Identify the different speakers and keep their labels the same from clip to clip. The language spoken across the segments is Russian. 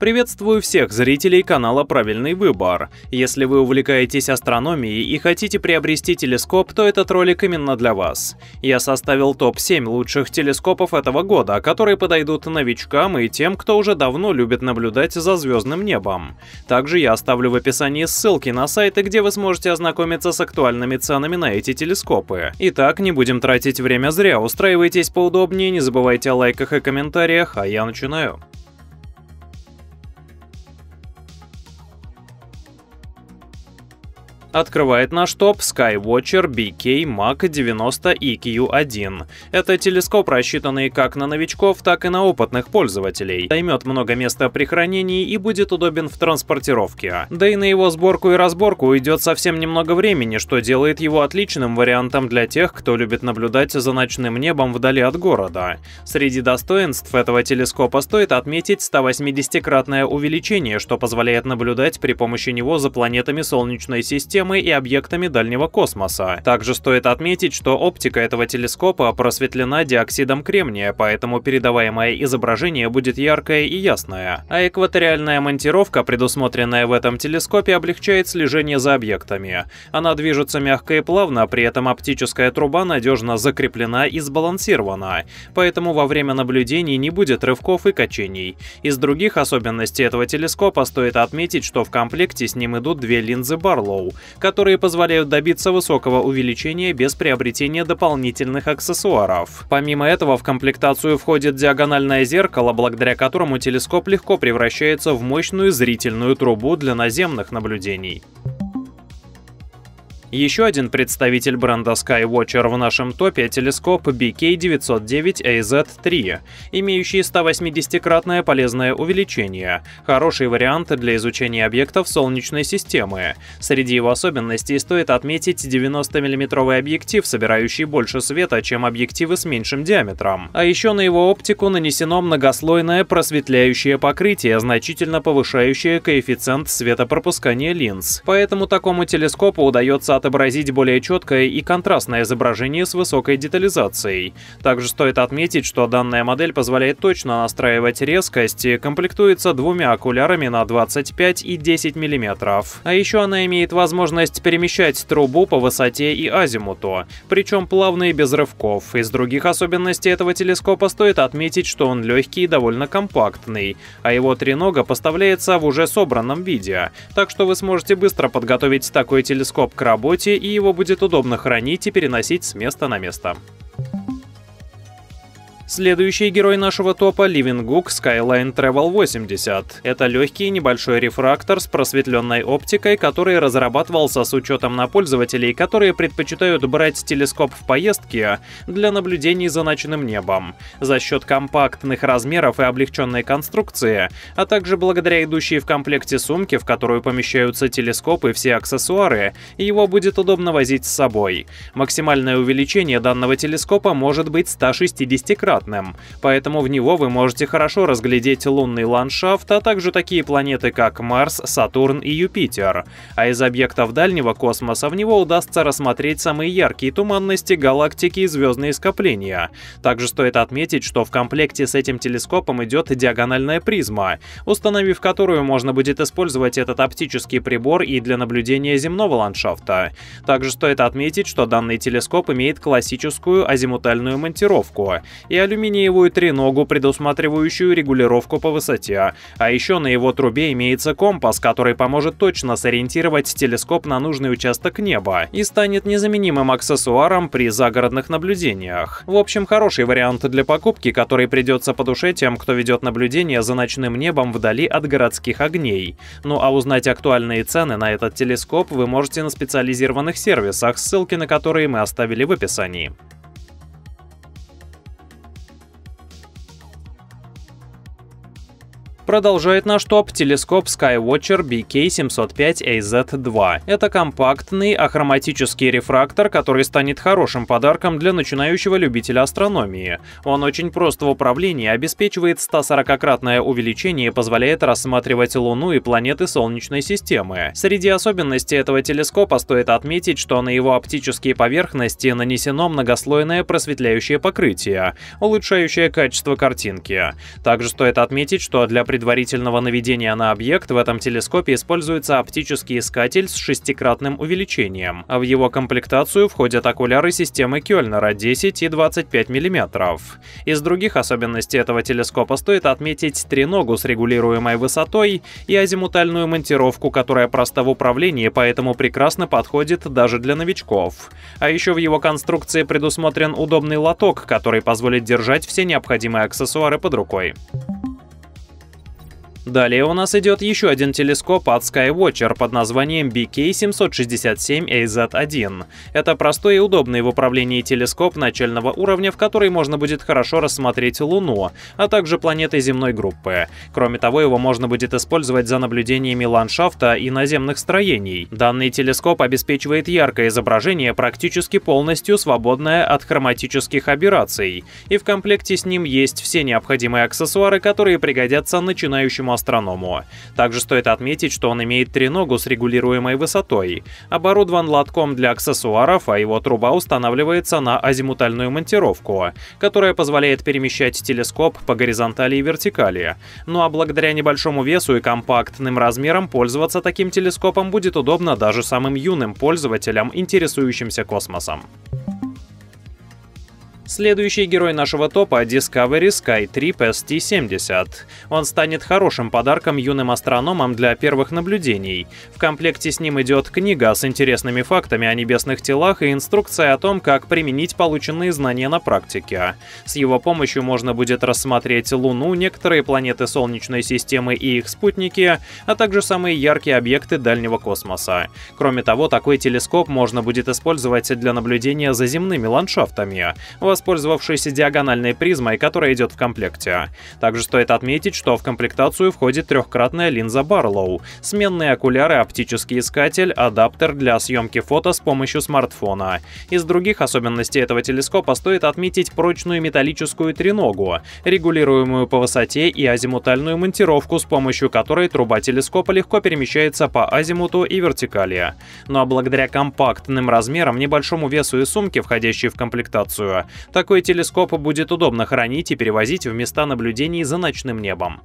Speaker 1: Приветствую всех зрителей канала «Правильный выбор». Если вы увлекаетесь астрономией и хотите приобрести телескоп, то этот ролик именно для вас. Я составил топ-7 лучших телескопов этого года, которые подойдут новичкам и тем, кто уже давно любит наблюдать за звездным небом. Также я оставлю в описании ссылки на сайты, где вы сможете ознакомиться с актуальными ценами на эти телескопы. Итак, не будем тратить время зря, устраивайтесь поудобнее, не забывайте о лайках и комментариях, а я начинаю. открывает наш топ Skywatcher BK Mac 90 EQ1. Это телескоп, рассчитанный как на новичков, так и на опытных пользователей. Займет много места при хранении и будет удобен в транспортировке. Да и на его сборку и разборку уйдет совсем немного времени, что делает его отличным вариантом для тех, кто любит наблюдать за ночным небом вдали от города. Среди достоинств этого телескопа стоит отметить 180-кратное увеличение, что позволяет наблюдать при помощи него за планетами Солнечной системы системы и объектами дальнего космоса. Также стоит отметить, что оптика этого телескопа просветлена диоксидом кремния, поэтому передаваемое изображение будет яркое и ясное. А экваториальная монтировка, предусмотренная в этом телескопе, облегчает слежение за объектами. Она движется мягко и плавно, при этом оптическая труба надежно закреплена и сбалансирована, поэтому во время наблюдений не будет рывков и качений. Из других особенностей этого телескопа стоит отметить, что в комплекте с ним идут две линзы Барлоу, которые позволяют добиться высокого увеличения без приобретения дополнительных аксессуаров. Помимо этого в комплектацию входит диагональное зеркало, благодаря которому телескоп легко превращается в мощную зрительную трубу для наземных наблюдений. Еще один представитель бренда Skywatcher в нашем топе – телескоп BK909AZ-3, имеющий 180-кратное полезное увеличение, хороший вариант для изучения объектов Солнечной системы. Среди его особенностей стоит отметить 90 миллиметровый объектив, собирающий больше света, чем объективы с меньшим диаметром. А еще на его оптику нанесено многослойное просветляющее покрытие, значительно повышающее коэффициент светопропускания линз. Поэтому такому телескопу удается отобразить более четкое и контрастное изображение с высокой детализацией. Также стоит отметить, что данная модель позволяет точно настраивать резкость и комплектуется двумя окулярами на 25 и 10 мм. А еще она имеет возможность перемещать трубу по высоте и азимуту, причем плавно и без рывков. Из других особенностей этого телескопа стоит отметить, что он легкий и довольно компактный, а его тренога поставляется в уже собранном виде, так что вы сможете быстро подготовить такой телескоп к работе работе, и его будет удобно хранить и переносить с места на место. Следующий герой нашего топа – Living Skyline Travel 80. Это легкий небольшой рефрактор с просветленной оптикой, который разрабатывался с учетом на пользователей, которые предпочитают брать телескоп в поездке для наблюдений за ночным небом. За счет компактных размеров и облегченной конструкции, а также благодаря идущей в комплекте сумке, в которую помещаются телескоп и все аксессуары, его будет удобно возить с собой. Максимальное увеличение данного телескопа может быть 160 крат квадратным, поэтому в него вы можете хорошо разглядеть лунный ландшафт, а также такие планеты, как Марс, Сатурн и Юпитер. А из объектов дальнего космоса в него удастся рассмотреть самые яркие туманности, галактики и звездные скопления. Также стоит отметить, что в комплекте с этим телескопом идет диагональная призма, установив которую можно будет использовать этот оптический прибор и для наблюдения земного ландшафта. Также стоит отметить, что данный телескоп имеет классическую азимутальную монтировку и алюминиевую треногу, предусматривающую регулировку по высоте. А еще на его трубе имеется компас, который поможет точно сориентировать телескоп на нужный участок неба и станет незаменимым аксессуаром при загородных наблюдениях. В общем, хороший вариант для покупки, который придется по душе тем, кто ведет наблюдение за ночным небом вдали от городских огней. Ну а узнать актуальные цены на этот телескоп вы можете на специализированных сервисах, ссылки на которые мы оставили в описании. Продолжает наш топ телескоп Skywatcher BK705AZ2. Это компактный ахроматический рефрактор, который станет хорошим подарком для начинающего любителя астрономии. Он очень прост в управлении, обеспечивает 140-кратное увеличение и позволяет рассматривать Луну и планеты Солнечной системы. Среди особенностей этого телескопа стоит отметить, что на его оптические поверхности нанесено многослойное просветляющее покрытие, улучшающее качество картинки. Также стоит отметить, что для предварительного наведения на объект в этом телескопе используется оптический искатель с шестикратным увеличением, а в его комплектацию входят окуляры системы Кёльнера 10 и 25 мм. Из других особенностей этого телескопа стоит отметить треногу с регулируемой высотой и азимутальную монтировку, которая проста в управлении, поэтому прекрасно подходит даже для новичков. А еще в его конструкции предусмотрен удобный лоток, который позволит держать все необходимые аксессуары под рукой. Далее у нас идет еще один телескоп от Skywatcher под названием BK767AZ1. Это простой и удобный в управлении телескоп начального уровня, в который можно будет хорошо рассмотреть Луну, а также планеты земной группы. Кроме того, его можно будет использовать за наблюдениями ландшафта и наземных строений. Данный телескоп обеспечивает яркое изображение, практически полностью свободное от хроматических аберраций. И в комплекте с ним есть все необходимые аксессуары, которые пригодятся начинающему астроному. Также стоит отметить, что он имеет треногу с регулируемой высотой, оборудован лотком для аксессуаров, а его труба устанавливается на азимутальную монтировку, которая позволяет перемещать телескоп по горизонтали и вертикали. Ну а благодаря небольшому весу и компактным размерам пользоваться таким телескопом будет удобно даже самым юным пользователям, интересующимся космосом. Следующий герой нашего топа – Discovery Trip ST-70. Он станет хорошим подарком юным астрономам для первых наблюдений. В комплекте с ним идет книга с интересными фактами о небесных телах и инструкция о том, как применить полученные знания на практике. С его помощью можно будет рассмотреть Луну, некоторые планеты Солнечной системы и их спутники, а также самые яркие объекты дальнего космоса. Кроме того, такой телескоп можно будет использовать для наблюдения за земными ландшафтами воспользовавшейся диагональной призмой, которая идет в комплекте. Также стоит отметить, что в комплектацию входит трехкратная линза Барлоу, сменные окуляры, оптический искатель, адаптер для съемки фото с помощью смартфона. Из других особенностей этого телескопа стоит отметить прочную металлическую треногу, регулируемую по высоте и азимутальную монтировку, с помощью которой труба телескопа легко перемещается по азимуту и вертикали. Ну а благодаря компактным размерам, небольшому весу и сумке, входящей в комплектацию, такой телескоп будет удобно хранить и перевозить в места наблюдений за ночным небом.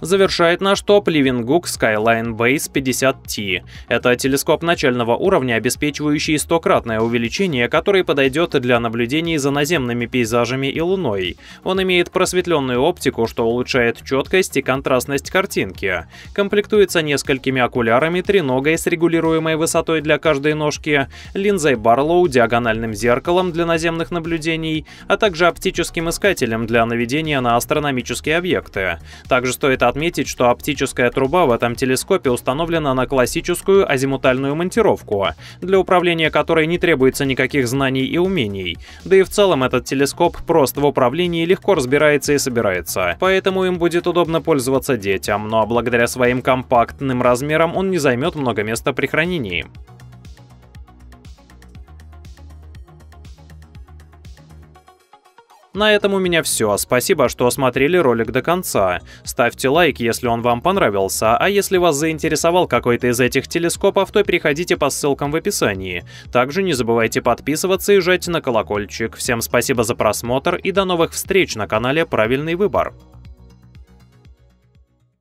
Speaker 1: Завершает наш топ Livingook Skyline Base 50T. Это телескоп начального уровня, обеспечивающий стократное увеличение, который подойдет для наблюдений за наземными пейзажами и Луной. Он имеет просветленную оптику, что улучшает четкость и контрастность картинки. Комплектуется несколькими окулярами, треногой с регулируемой высотой для каждой ножки, линзой Барлоу, диагональным зеркалом для наземных наблюдений, а также оптическим искателем для наведения на астрономические объекты. Также стоит отметить, что оптическая труба в этом телескопе установлена на классическую азимутальную монтировку, для управления которой не требуется никаких знаний и умений. Да и в целом этот телескоп прост в управлении, легко разбирается и собирается, поэтому им будет удобно пользоваться детям, но ну а благодаря своим компактным размерам он не займет много места при хранении. На этом у меня все. Спасибо, что смотрели ролик до конца. Ставьте лайк, если он вам понравился, а если вас заинтересовал какой-то из этих телескопов, то переходите по ссылкам в описании. Также не забывайте подписываться и жать на колокольчик. Всем спасибо за просмотр и до новых встреч на канале «Правильный выбор».